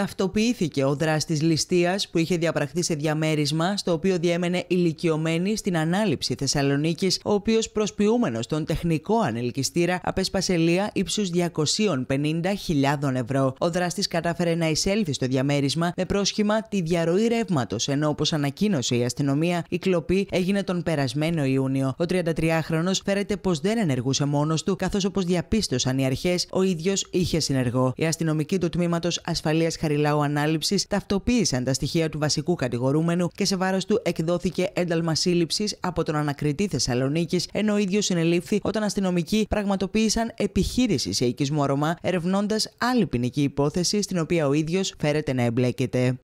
ταυτοποιήθηκε ο δράστης ληστείας που είχε διαπραχθεί σε διαμέρισμα στο οποίο διέμενε ηλικιωμένη στην ανάληψη Θεσσαλονίκης, ο οποίος προσποιούμενος τον τεχνικό ανελκυστήρα απέσπασε λία ύψου 250.000 ευρώ. Ο δράστης κατάφερε να εισέλθει στο διαμέρισμα με πρόσχημα τη διαρροή ρεύματος, ενώ όπως ανακοίνωσε η αστυνομία η κλοπή έγινε τον περασμένο Ιούνιο. Ο 33 χρονο φέρεται πως δεν ενεργούσε μόνος του καθώς όπως διαπίστωσαν οι αρχές ο ίδιος είχε συνεργό. Η αστυνομική του τμήματος ασφαλείας Ζάχαρη Λαού Ανάληψης ταυτοποίησαν τα στοιχεία του βασικού κατηγορούμενου και σε βάρος του εκδόθηκε ένταλμα σύλληψης από τον ανακριτή Θεσσαλονίκης, ενώ ο ίδιος συνελήφθη όταν αστυνομικοί πραγματοποίησαν επιχείρηση σε οικισμό Ρωμά, ερευνώντας άλλη ποινική υπόθεση στην οποία ο ίδιος φέρεται να εμπλέκεται.